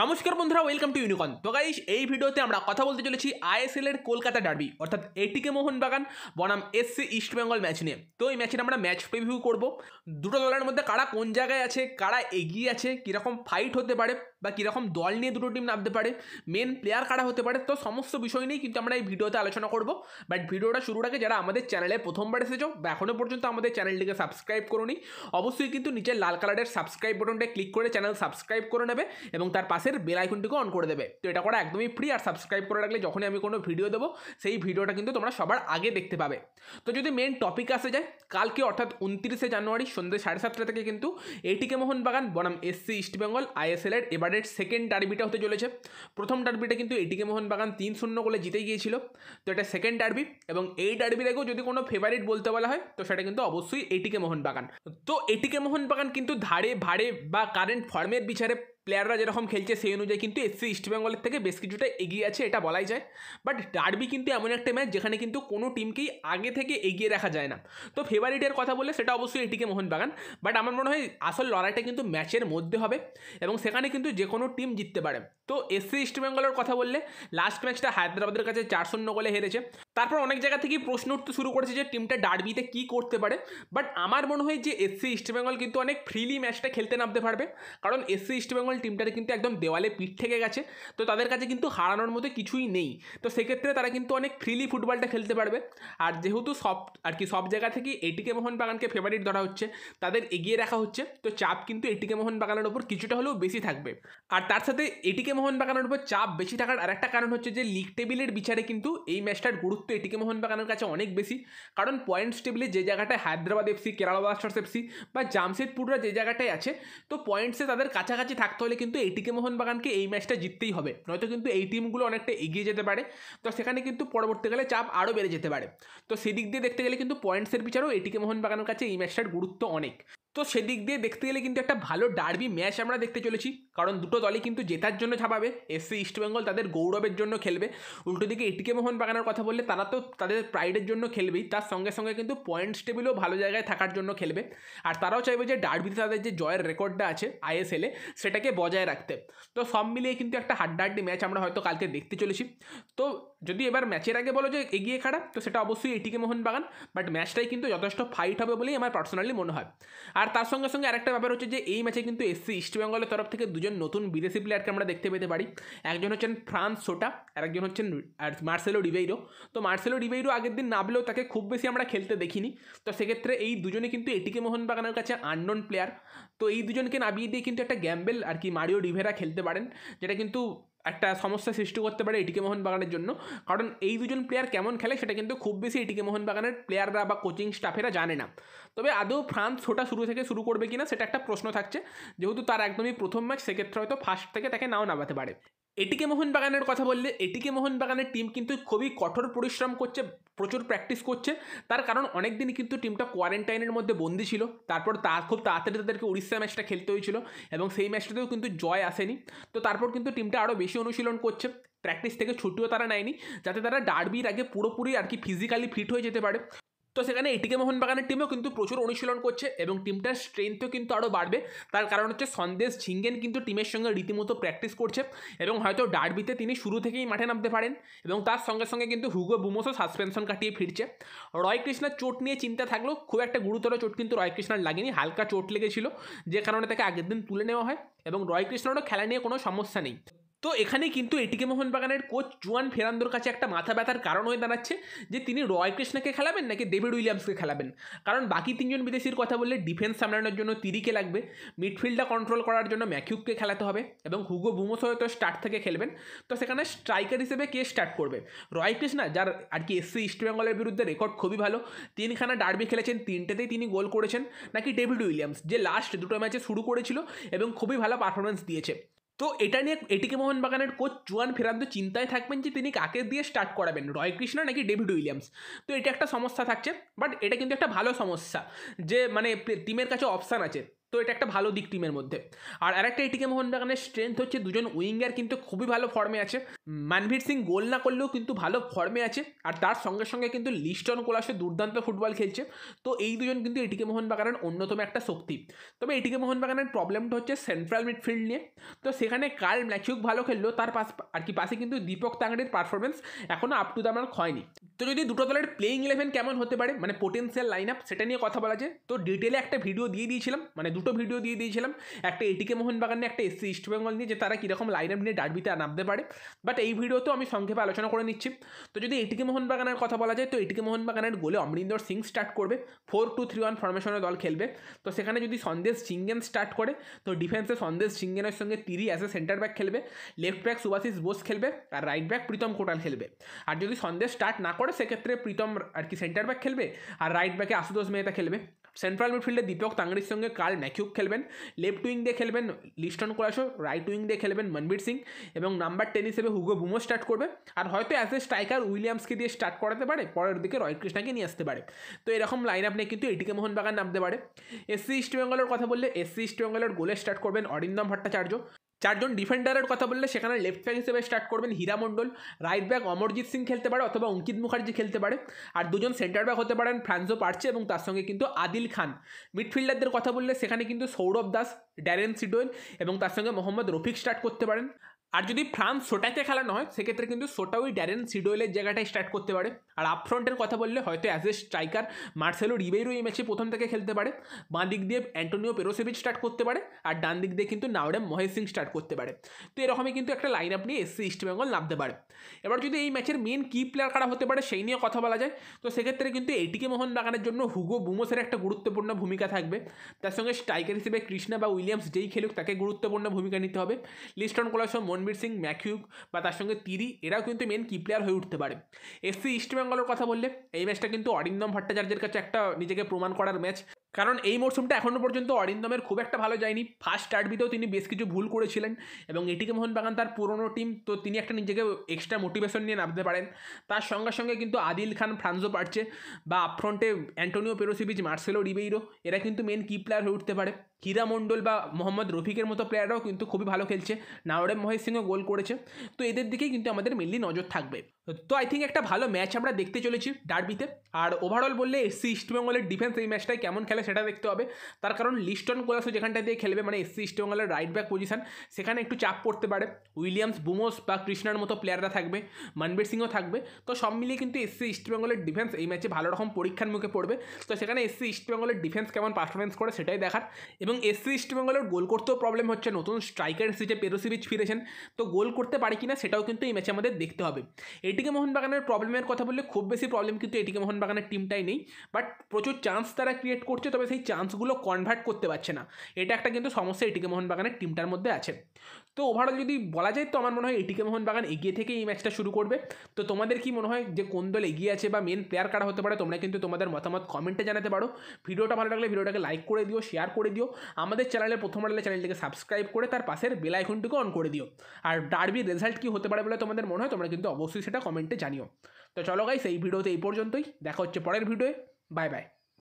নমস্কার বন্ধুরা welcome to ইউনিকন তো গাইস এই ভিডিওতে আমরা কথা বলতে চলেছি আইএসএল এর কলকাতা ডার্বি অর্থাৎ এটিকে মোহনবাগান বনাম এসসি ইস্টবেঙ্গল ম্যাচ নিয়ে তো এই ম্যাচের আমরা ম্যাচ প্রিভিউ করব দুটো দলের মধ্যে কারা কোন জায়গায় আছে কারা এগিয়ে আছে কীরকম ফাইট হতে পারে বা কীরকম দল নিয়ে দুটো টিম নামতে পারে মেন প্লেয়ার কারা হতে পারে তো সমস্ত বিষয় নিয়েই কিন্তু আমরা এই ভিডিওতে আলোচনা করব বাট ভিডিওটা শুরুর আগে যারা আমাদের চ্যানেলে প্রথমবার এসেছো বা এখনও পর্যন্ত আমাদের চ্যানেলটিকে সাবস্ক্রাইব করুনি অবশ্যই কিন্তু নিচের লাল কালারের সাবস্ক্রাইব বাটনটা ক্লিক করে চ্যানেল সাবস্ক্রাইব করে নেবে এবং তার পাশের বেল আইকনটিকে অন করে দেবে তো এটা করা একদমই ফ্রি আর সাবস্ক্রাইব করে রাখলে যখনই আমি কোনো ভিডিও দেবো সেই ভিডিওটা কিন্তু তোমরা সবার আগে দেখতে পাবে তো যদি মেন টপিক আসে যায় কালকে অর্থাৎ উনত্রিশে জানুয়ারি সন্ধ্যে সাড়ে সাতটা থেকে কিন্তু এটিকে মোহনবাগান বনাম এসসি ইস্টবেঙ্গল এর এবার এবারের সেকেন্ড ডার্বিটা হতে চলেছে প্রথম ডার্বিটা কিন্তু এটিকে মোহনবাগান তিন শূন্য গোলে জিতে গিয়েছিল তো এটা সেকেন্ড ডার্বি এবং এই ডার্বিটাকেও যদি কোনো ফেভারিট বলতে বলা হয় তো সেটা কিন্তু অবশ্যই এটিকে মোহনবাগান তো এটিকে মোহনবাগান কিন্তু ধারে ভারে বা কারেন্ট ফর্মের বিচারে প্লেয়াররা যেরকম খেলছে সেই অনুযায়ী কিন্তু এসসি ইস্টবেঙ্গলের থেকে বেশ কিছুটা এগিয়ে আছে এটা বলাই যায় বাট ডার্বি কিন্তু এমন একটা ম্যাচ যেখানে কিন্তু কোনো টিমকেই আগে থেকে এগিয়ে রাখা যায় না তো ফেভারিটের কথা বললে সেটা অবশ্যই এটিকে মোহনবাগান বাট আমার মনে হয় আসল লড়াইটা কিন্তু ম্যাচের মধ্যে হবে এবং সেখানে কিন্তু যে কোনো টিম জিততে পারে তো এসসি ইস্টবেঙ্গলের কথা বললে লাস্ট ম্যাচটা হায়দ্রাবাদের কাছে চার শূন্য গোলে হেরেছে তারপর অনেক জায়গা থেকেই প্রশ্ন উঠতে শুরু করেছে যে টিমটা ডার্বিতে কি করতে পারে বাট আমার মনে হয় যে এসসি ইস্টবেঙ্গল কিন্তু অনেক ফ্রিলি ম্যাচটা খেলতে নামতে পারবে কারণ এসসি ইস্টবেঙ্গল টিমটা কিন্তু একদম দেওয়ালে পিঠ থেকে গেছে তো তাদের কাছে কিন্তু হারানোর মতো কিছুই নেই তো সেক্ষেত্রে তারা কিন্তু অনেক ফ্রিলি ফুটবলটা খেলতে পারবে আর যেহেতু সব আর কি সব জায়গা থেকে এটিকে মোহনবাগানকে ফেভারিট ধরা হচ্ছে তাদের এগিয়ে রাখা হচ্ছে তো চাপ কিন্তু এটিকে মোহনবাগানের ওপর কিছুটা হলেও বেশি থাকবে আর তার সাথে এটিকে মোহনবাগানের ওপর চাপ বেশি থাকার আরেকটা কারণ হচ্ছে যে লিগ টেবিলের বিচারে কিন্তু এই ম্যাচটার গুরুত্ব গুরুত্ব এটিকে মোহনবাগানের কাছে অনেক বেশি কারণ পয়েন্টস টেবিলে যে জায়গাটায় Hyderabad FC Kerala Blasters FC বা জামশেদপুররা যে জায়গাটায় আছে তো পয়েন্টসে তাদের কাছাকাছি থাকতে হলে কিন্তু এটিকে মোহনবাগানকে এই ম্যাচটা জিততেই হবে নয়তো কিন্তু এই টিমগুলো অনেকটা এগিয়ে যেতে পারে তো সেখানে কিন্তু পরবর্তীকালে চাপ আরও বেড়ে যেতে পারে তো সেদিক দিয়ে দেখতে গেলে কিন্তু পয়েন্টসের বিচারেও এটিকে মোহনবাগানের কাছে এই ম্যাচটার গুরুত্ব অনেক তো সেদিক দিয়ে দেখতে গেলে কিন্তু একটা ভালো ডার্বি ম্যাচ আমরা দেখতে চলেছি কারণ দুটো দলই কিন্তু জেতার জন্য ছাপাবে এসসি ইস্টবেঙ্গল তাদের গৌরবের জন্য খেলবে উল্টো দিকে এটিকে মোহন বাগানের কথা বললে তারা তো তাদের প্রাইডের জন্য খেলবেই তার সঙ্গে সঙ্গে কিন্তু পয়েন্টস টেবিলও ভালো জায়গায় থাকার জন্য খেলবে আর তারাও চাইবে যে ডার্বিতে তাদের যে জয়ের রেকর্ডটা আছে আইএসএলে সেটাকে বজায় রাখতে তো সব মিলিয়ে কিন্তু একটা হাড্ডাহাড্ডি ম্যাচ আমরা হয়তো কালকে দেখতে চলেছি তো যদি এবার ম্যাচের আগে বলো যে এগিয়ে খারাপ তো সেটা অবশ্যই এটিকে মোহন বাগান বাট ম্যাচটাই কিন্তু যথেষ্ট ফাইট হবে বলেই আমার পার্সোনালি মনে হয় আর তার সঙ্গে সঙ্গে আরেকটা ব্যাপার হচ্ছে যে এই ম্যাচে কিন্তু এসসি ইস্টবেঙ্গলের তরফ থেকে দুজন নতুন বিদেশি প্লেয়ারকে আমরা দেখতে পেতে পারি একজন হচ্ছেন ফ্রান্স সোটা আর একজন হচ্ছেন মার্সেলো ডিবেইরো তো মার্সেলো ডিবেইরো আগের দিন নামলেও তাকে খুব বেশি আমরা খেলতে দেখিনি তো সেক্ষেত্রে এই দুজনে কিন্তু এটিকে মোহনবাগানের কাছে আননোন প্লেয়ার তো এই দুজনকে নামিয়ে দিয়ে কিন্তু একটা গ্যাম্বেল আর কি মারিও ডিভেরা খেলতে পারেন যেটা কিন্তু একটা সমস্যা সৃষ্টি করতে পারে এটিকে বাগানের জন্য কারণ এই দুজন প্লেয়ার কেমন খেলে সেটা কিন্তু খুব বেশি এটিকে বাগানের প্লেয়াররা বা কোচিং স্টাফেরা জানে না তবে আদৌ ফ্রান্স ছোটা শুরু থেকে শুরু করবে কিনা সেটা একটা প্রশ্ন থাকছে যেহেতু তার একদমই প্রথম ম্যাচ সেক্ষেত্রে হয়তো ফার্স্ট থেকে তাকে নাও নামাতে পারে এটিকে মোহনবাগানের কথা বললে এটিকে মোহনবাগানের টিম কিন্তু খুবই কঠোর পরিশ্রম করছে প্রচুর প্র্যাকটিস করছে তার কারণ অনেক দিনই কিন্তু টিমটা কোয়ারেন্টাইনের মধ্যে বন্দি ছিল তারপর তা খুব তাড়াতাড়ি তাদেরকে উড়িষ্যা ম্যাচটা খেলতে হয়েছিল এবং সেই ম্যাচটাতেও কিন্তু জয় আসেনি তো তারপর কিন্তু টিমটা আরও বেশি অনুশীলন করছে প্র্যাকটিস থেকে ছুটিও তারা নেয়নি যাতে তারা ডার্বির আগে পুরোপুরি আর কি ফিজিক্যালি ফিট হয়ে যেতে পারে তো সেখানে এটিকে মোহনবাগানের টিমও কিন্তু প্রচুর অনুশীলন করছে এবং টিমটার স্ট্রেংথও কিন্তু আরও বাড়বে তার কারণ হচ্ছে সন্দেশ ঝিঙ্গেন কিন্তু টিমের সঙ্গে রীতিমতো প্র্যাকটিস করছে এবং হয়তো ডার্বিতে তিনি শুরু থেকেই মাঠে নামতে পারেন এবং তার সঙ্গে সঙ্গে কিন্তু হুগো বুমোসও সাসপেনশন কাটিয়ে ফিরছে রয় কৃষ্ণার চোট নিয়ে চিন্তা থাকলেও খুব একটা গুরুতর চোট কিন্তু রয় কৃষ্ণার লাগেনি হালকা চোট লেগেছিল যে কারণে তাকে আগের দিন তুলে নেওয়া হয় এবং রয় কৃষ্ণারও খেলা নিয়ে কোনো সমস্যা নেই তো এখানে কিন্তু এটিকে মোহনবাগানের কোচ জুয়ান ফেরান্দোর কাছে একটা মাথা ব্যথার কারণ হয়ে দাঁড়াচ্ছে যে তিনি রয় কৃষ্ণাকে খেলাবেন নাকি ডেভিড উইলিয়ামসকে খেলাবেন কারণ বাকি তিনজন বিদেশির কথা বললে ডিফেন্স সামলানোর জন্য তিরিকে লাগবে মিডফিল্ডটা কন্ট্রোল করার জন্য ম্যাকিউবকে খেলাতে হবে এবং হুগো বুমোস হয়তো স্টার্ট থেকে খেলবেন তো সেখানে স্ট্রাইকার হিসেবে কে স্টার্ট করবে রয় কৃষ্ণা যার আর কি এসসি ইস্টবেঙ্গলের বিরুদ্ধে রেকর্ড খুবই ভালো তিনখানা ডার্বি খেলেছেন তিনটেতেই তিনি গোল করেছেন নাকি ডেভিড উইলিয়ামস যে লাস্ট দুটো ম্যাচে শুরু করেছিল এবং খুবই ভালো পারফরমেন্স দিয়েছে তো এটা নিয়ে এটিকে মোহনবাগানের কোচ জুয়ান ফেরান্দো চিন্তায় থাকবেন যে তিনি কাকে দিয়ে স্টার্ট করাবেন রয় কৃষ্ণা নাকি ডেভিড উইলিয়ামস তো এটা একটা সমস্যা থাকছে বাট এটা কিন্তু একটা ভালো সমস্যা যে মানে টিমের কাছে অপশান আছে তো এটা একটা ভালো দিক টিমের মধ্যে আর আরেকটা এটিকে মোহনবাগানের স্ট্রেংথ হচ্ছে দুজন উইঙ্গার কিন্তু খুবই ভালো ফর্মে আছে মানভীর সিং গোল না করলেও কিন্তু ভালো ফর্মে আছে আর তার সঙ্গে সঙ্গে কিন্তু লিস্টন কোলাসে দুর্দান্ত ফুটবল খেলছে তো এই দুজন কিন্তু এটিকে মোহনবাগানের অন্যতম একটা শক্তি তবে এটিকে মোহনবাগানের প্রবলেমটা হচ্ছে সেন্ট্রাল মিডফিল্ড নিয়ে তো সেখানে কাল ম্যাচিউক ভালো খেললেও তার পাশ আর কি পাশে কিন্তু দীপক তাঙ্গাড়ির পারফরমেন্স এখনও আপ টু দ্য মার্ক হয়নি তো যদি দুটো দলের প্লেইং ইলেভেন কেমন হতে পারে মানে পোটেন্সিয়াল লাইন আপ সেটা নিয়ে কথা বলা যায় তো ডিটেলে একটা ভিডিও দিয়ে দিয়েছিলাম মানে দুটো ভিডিও দিয়ে দিয়েছিলাম একটা এটিকে মোহনবাগান নিয়ে একটা এসসি ইস্টবেঙ্গল নিয়ে যে তারা কীরকম লাইন আপ নিয়ে ডার্বিতে নামতে পারে বাট এই ভিডিওতেও আমি সংক্ষেপে আলোচনা করে নিচ্ছি তো যদি এটিকে মোহনবাগানের কথা বলা যায় তো এটিকে মোহনবাগানের গোলে অমরিন্দর সিং স্টার্ট করবে ফোর টু থ্রি ওয়ান ফরমেশনে দল খেলবে তো সেখানে যদি সন্দেশ সিঙ্গেন স্টার্ট করে তো ডিফেন্সে সন্দেশ সিঙ্গেনের সঙ্গে Tiri as a centre back খেলবে লেফট ব্যাক সুভাশিষ বোস খেলবে আর রাইট ব্যাক প্রীতম কোটাল খেলবে আর যদি সন্দেশ স্টার্ট না করে সেক্ষেত্রে প্রীতম আর কি সেন্টার ব্যাক খেলবে আর রাইট ব্যাকে আশুতোষ মেহতা খেলবে সেন্ট্রাল মিডফিল্ডে দীপক তাংরির সঙ্গে কাল ম্যাকিউক খেলবেন লেফট উইং দিয়ে খেলবেন লিস্টন কোলাসো রাইট উইং দিয়ে খেলবেন মনবীর সিং এবং নাম্বার টেন হিসেবে হুগো বুমো স্টার্ট করবে আর হয়তো অ্যাজ এ স্ট্রাইকার উইলিয়ামসকে দিয়ে স্টার্ট করাতে পারে পরের দিকে রয় কৃষ্ণাকে নিয়ে আসতে পারে তো এরকম লাইন আপনি কিন্তু এটিকে বাগান নামতে পারে এসসি বেঙ্গলের কথা বললে এসসি বেঙ্গলের গোলে স্টার্ট করবেন অরিন্দম ভট্টাচার্য চারজন ডিফেন্ডারের কথা বললে সেখানে লেফট ব্যাক হিসেবে স্টার্ট করবেন হীরা মণ্ডল রাইট ব্যাক অমরজিৎ সিং খেলতে পারে অথবা অঙ্কিত মুখার্জি খেলতে পারে আর দুজন সেন্টার ব্যাক হতে পারেন ফ্রান্সো পারছে এবং তার সঙ্গে কিন্তু আদিল খান মিডফিল্ডারদের কথা বললে সেখানে কিন্তু সৌরভ দাস ড্যারেন সিডোয়েল এবং তার সঙ্গে মোহাম্মদ রফিক স্টার্ট করতে পারেন আর যদি ফ্রান্স সোটাকে খেলানো হয় সেক্ষেত্রে কিন্তু সোটা ওই ড্যারেন সিডোয়েলের জায়গাটায় স্টার্ট করতে পারে আর আপফ্রন্টের কথা বললে হয়তো as a striker Marcelo Ribeiro এই ম্যাচে প্রথম থেকে খেলতে পারে বাঁ দিক দিয়ে অ্যান্টোনিও পেরোসেভিচ স্টার্ট করতে পারে আর ডান দিক দিয়ে কিন্তু নাওরেম মহেশ সিং স্টার্ট করতে পারে তো এরকমই কিন্তু একটা লাইন আপ নিয়ে এসসি ইস্টবেঙ্গল নামতে পারে এবার যদি এই ম্যাচের মেন কি প্লেয়ার কারা হতে পারে সেই নিয়ে কথা বলা যায় তো সেক্ষেত্রে কিন্তু এটিকে মোহন বাগানের জন্য হুগো বুমোসের একটা গুরুত্বপূর্ণ ভূমিকা থাকবে তার সঙ্গে স্ট্রাইকার হিসেবে কৃষ্ণা বা উইলিয়ামস যেই খেলুক তাকে গুরুত্বপূর্ণ ভূমিকা নিতে হবে লিস্টন কোলাসম রণবীর সিং ম্যাথিউ বা তার সঙ্গে তিরি এরাও কিন্তু মেন কি প্লেয়ার হয়ে উঠতে পারে এফসি ইস্টবেঙ্গলের কথা বললে এই ম্যাচটা কিন্তু অরিন্দম ভট্টাচার্যের কাছে একটা নিজেকে প্রমাণ করার ম্যাচ কারণ এই মরশুমটা এখনও পর্যন্ত অরিন্দমের খুব একটা ভালো যায়নি ফার্স্ট বিতেও তিনি বেশ কিছু ভুল করেছিলেন এবং এটিকে মোহনবাগান তার পুরনো টিম তো তিনি একটা নিজেকে এক্সট্রা মোটিভেশন নিয়ে নামতে পারেন তার সঙ্গে সঙ্গে কিন্তু আদিল খান ফ্রান্সো পারছে বা আপফ্রন্টে অ্যান্টোনিও পেরোসিবিচ মার্সেলো রিবেইরো এরা কিন্তু মেন কি প্লেয়ার হয়ে উঠতে পারে হীরা মণ্ডল বা মোহাম্মদ রফিকের মতো প্লেয়াররাও কিন্তু খুবই ভালো খেলছে নাওরে মহেশ সিংও গোল করেছে তো এদের দিকেই কিন্তু আমাদের মেনলি নজর থাকবে তো আই থিঙ্ক একটা ভালো ম্যাচ আমরা দেখতে চলেছি ডার্বিতে আর ওভারঅল বললে এসসি ইস্টবেঙ্গলের ডিফেন্স এই ম্যাচটায় কেমন খেলে সেটা দেখতে হবে তার কারণ লিস্টন কোলাসও যেখানটা দিয়ে খেলবে মানে এসসি ইস্টবেঙ্গলের রাইট ব্যাক পজিশন সেখানে একটু চাপ পড়তে পারে উইলিয়ামস বুমোস বা কৃষ্ণার মতো প্লেয়াররা থাকবে মনবীর সিংও থাকবে তো সব মিলিয়ে কিন্তু এসসি ইস্টবেঙ্গলের ডিফেন্স এই ম্যাচে ভালো রকম পরীক্ষার মুখে পড়বে তো সেখানে এসসি ইস্টবেঙ্গলের ডিফেন্স কেমন পারফরমেন্স করে সেটাই দেখার এবং এসসি ইস্টবেঙ্গলের গোল করতেও প্রবলেম হচ্ছে নতুন স্ট্রাইকার এসেছে পেরোসিবিচ ফিরেছেন তো গোল করতে পারে কিনা সেটাও কিন্তু এই ম্যাচে আমাদের দেখতে হবে এটিকে মোহনবাগানের প্রবলেমের কথা বললে খুব বেশি প্রবলেম কিন্তু এটিকে মোহনবাগানের টিমটাই নেই বাট প্রচুর চান্স তারা ক্রিয়েট করছে তবে সেই চান্সগুলো কনভার্ট করতে পারছে না এটা একটা কিন্তু সমস্যা এটিকে মোহনবাগানের টিমটার মধ্যে আছে তো ওভারঅল যদি বলা যায় তো আমার মনে হয় এটিকে মোহনবাগান এগিয়ে থেকে এই ম্যাচটা শুরু করবে তো তোমাদের কি মনে হয় যে কোন দল এগিয়ে আছে বা মেন প্লেয়ার কারা হতে পারে তোমরা কিন্তু তোমাদের মতামত কমেন্টে জানাতে পারো ভিডিওটা ভালো লাগলে ভিডিওটাকে লাইক করে দিও শেয়ার করে দিও আমাদের চ্যানেলে প্রথম আলে চ্যানেলটিকে সাবস্ক্রাইব করে তার পাশের বেল আইকনটিকে অন করে দিও আর ডার্বির রেজাল্ট কি হতে পারে বলে তোমাদের মনে হয় তোমরা কিন্তু অবশ্যই সেটা কমেন্টে জানিও তো চলো গাইস এই ভিডিওতে এই পর্যন্তই দেখা হচ্ছে পরের ভিডিওয়ে বাই বাই